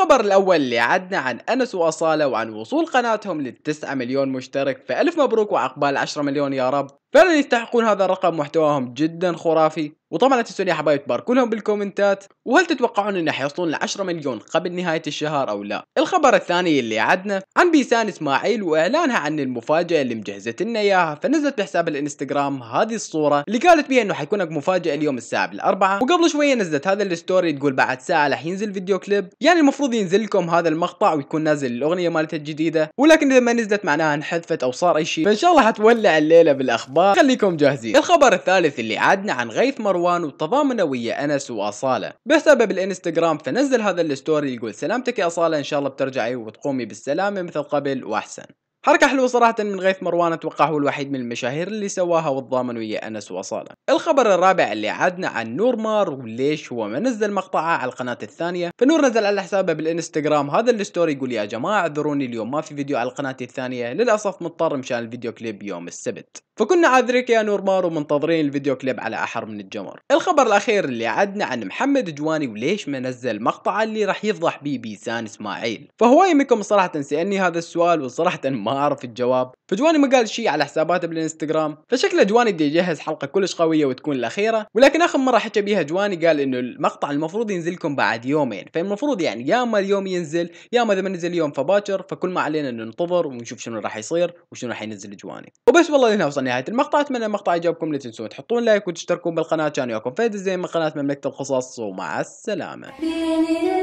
الخبر الأول اللي عدنا عن أنس وأصالة وعن وصول قناتهم للتسعة مليون مشترك فألف مبروك وعقبال 10 مليون يا رب فعلا يستحقون هذا الرقم محتواهم جدا خرافي وطبعا لا تنسون يا حبايب تباركولهم بالكومنتات وهل تتوقعون انه حيصلون ل 10 مليون قبل نهايه الشهر او لا الخبر الثاني اللي عدنا عن بيسان اسماعيل واعلانها عن المفاجاه اللي مجهزت لنا اياها فنزلت بحساب الانستغرام هذه الصوره اللي قالت بيها انه حيكون لك مفاجاه اليوم الساعه بالاربعه وقبل شويه نزلت هذا الستوري تقول بعد ساعه راح ينزل فيديو كليب يعني المفروض ينزل لكم هذا المقطع ويكون نازل الاغنيه مالتها الجديده ولكن اذا ما نزلت معناها انحذفت او صار اي شيء فان شاء الله حتولع الليله بالاخبار خليكم جاهزين الخبر الثالث اللي عادنا عن غيث مروان وتضامنه ويا انس واصاله بسبب الانستغرام فنزل هذا الستوري يقول سلامتك يا اصاله ان شاء الله بترجعي وتقومي بالسلامه مثل قبل واحسن حركة حلوة صراحة من غيث مروان اتوقع هو الوحيد من المشاهير اللي سواها والضامن ويا انس واصالة. الخبر الرابع اللي عادنا عن نور مار وليش هو ما نزل مقطعه على القناة الثانية، فنور نزل على حسابه بالانستغرام هذا الستوري يقول يا جماعة اعذروني اليوم ما في فيديو على القناة الثانية للأسف مضطر مشان الفيديو كليب يوم السبت. فكنا عاذريك يا نور ومنتظرين الفيديو كليب على أحر من الجمر الخبر الأخير اللي عدنا عن محمد جواني وليش ما نزل مقطعه اللي راح يفضح بيه بيسان إسماعيل فهواي منكم صراحة سألني هذا السؤال وصراحة ما أعرف الجواب فجواني ما قال شيء على حساباته بالانستغرام فشكله جواني بده يجهز حلقة كلش قوية وتكون الأخيرة ولكن آخر مرة حكى بيها جواني قال إنه المقطع المفروض ينزلكم بعد يومين فالمفروض يعني يا اما اليوم ينزل يا اما إذا ما نزل اليوم فباكر فكل ما علينا إنه ننتظر ونشوف شنو راح يصير وشنو راح ينزل جواني وبس والله هنا وصلنا نهايه المقطع اتمنى المقطع يعجبكم لا تنسون تحطون لايك وتشتركون بالقناه كان وياكم فهد الزين من قناه مملكه القصص ومع السلامه